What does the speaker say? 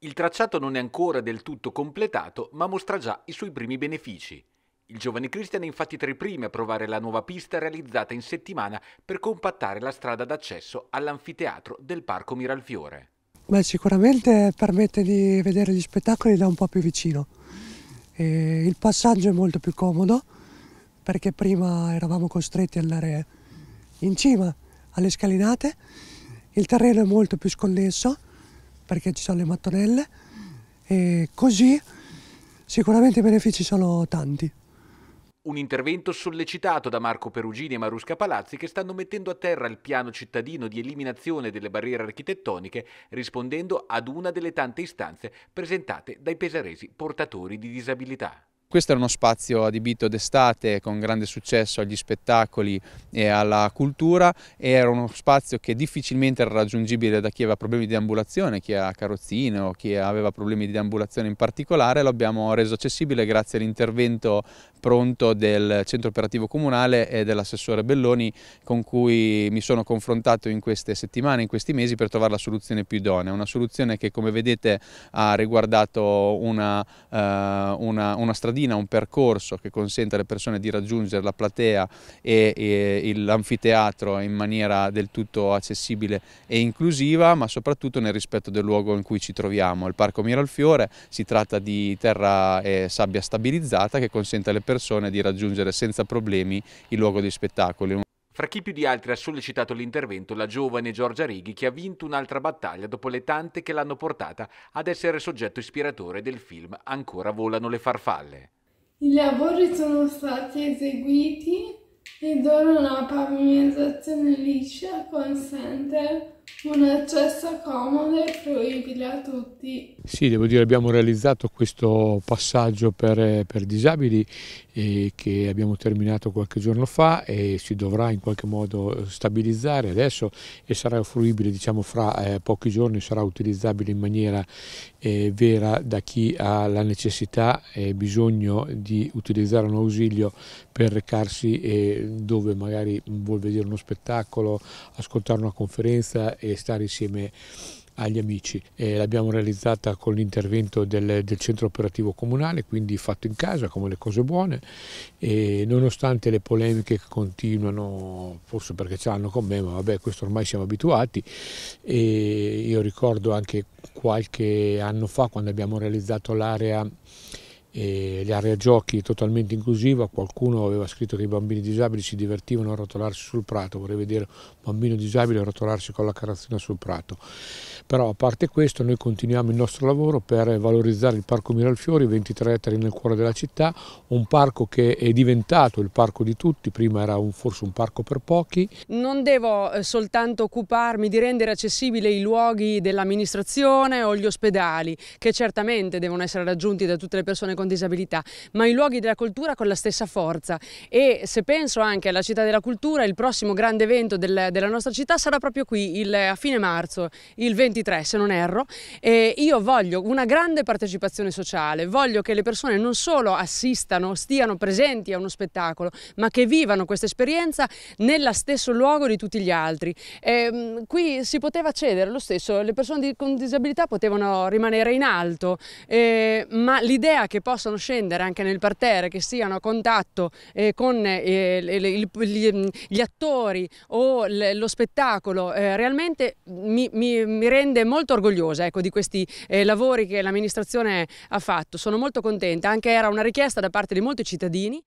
Il tracciato non è ancora del tutto completato, ma mostra già i suoi primi benefici. Il giovane Christian è infatti tra i primi a provare la nuova pista realizzata in settimana per compattare la strada d'accesso all'anfiteatro del Parco Miralfiore. Beh, sicuramente permette di vedere gli spettacoli da un po' più vicino. E il passaggio è molto più comodo perché prima eravamo costretti ad andare in cima alle scalinate, il terreno è molto più sconnesso perché ci sono le mattonelle e così sicuramente i benefici sono tanti. Un intervento sollecitato da Marco Perugini e Marusca Palazzi che stanno mettendo a terra il piano cittadino di eliminazione delle barriere architettoniche rispondendo ad una delle tante istanze presentate dai pesaresi portatori di disabilità. Questo è uno spazio adibito d'estate con grande successo agli spettacoli e alla cultura e era uno spazio che difficilmente era raggiungibile da chi aveva problemi di deambulazione, chi ha carrozzine o chi aveva problemi di deambulazione in particolare, L'abbiamo reso accessibile grazie all'intervento pronto del centro operativo comunale e dell'assessore Belloni con cui mi sono confrontato in queste settimane, in questi mesi per trovare la soluzione più idonea, una soluzione che come vedete ha riguardato una, eh, una, una strategia cittadina un percorso che consenta alle persone di raggiungere la platea e, e l'anfiteatro in maniera del tutto accessibile e inclusiva, ma soprattutto nel rispetto del luogo in cui ci troviamo. Il Parco Miralfiore si tratta di terra e sabbia stabilizzata che consente alle persone di raggiungere senza problemi il luogo dei spettacoli. Fra chi più di altri ha sollecitato l'intervento la giovane Giorgia Righi che ha vinto un'altra battaglia dopo le tante che l'hanno portata ad essere soggetto ispiratore del film Ancora volano le farfalle. I lavori sono stati eseguiti ed ora una pavimentazione liscia consente un accesso comodo e fruibile a tutti. Sì, devo dire abbiamo realizzato questo passaggio per, eh, per disabili eh, che abbiamo terminato qualche giorno fa e si dovrà in qualche modo eh, stabilizzare adesso e sarà fruibile diciamo fra eh, pochi giorni, sarà utilizzabile in maniera eh, vera da chi ha la necessità e bisogno di utilizzare un ausilio per recarsi eh, dove magari vuol vedere uno spettacolo, ascoltare una conferenza e stare insieme agli amici. Eh, l'abbiamo realizzata con l'intervento del, del, centro operativo comunale, quindi fatto in casa come le cose buone e nonostante le polemiche che continuano, forse perché ce l'hanno con me, ma vabbè questo ormai siamo abituati e io ricordo anche qualche anno fa quando abbiamo realizzato l'area l'area giochi totalmente inclusiva, qualcuno aveva scritto che i bambini disabili si divertivano a rotolarsi sul prato, vorrei vedere un bambino disabile a rotolarsi con la carrozzina sul prato. Però a parte questo noi continuiamo il nostro lavoro per valorizzare il Parco Miralfiori, 23 ettari nel cuore della città, un parco che è diventato il parco di tutti, prima era un, forse un parco per pochi. Non devo eh, soltanto occuparmi di rendere accessibili i luoghi dell'amministrazione o gli ospedali, che certamente devono essere raggiunti da tutte le persone con con disabilità, ma i luoghi della cultura con la stessa forza e se penso anche alla città della cultura, il prossimo grande evento del, della nostra città sarà proprio qui il, a fine marzo, il 23 se non erro, e io voglio una grande partecipazione sociale, voglio che le persone non solo assistano, stiano presenti a uno spettacolo, ma che vivano questa esperienza nello stesso luogo di tutti gli altri. E, ehm, qui si poteva accedere lo stesso, le persone con disabilità potevano rimanere in alto, eh, ma l'idea che possa possano scendere anche nel parterre, che siano a contatto eh, con eh, il, gli, gli, attori o lo spettacolo, eh, realmente mi, mi, mi, rende molto orgogliosa ecco, di questi eh, lavori che l'amministrazione ha fatto. Sono molto contenta, anche era una richiesta da parte di molti cittadini.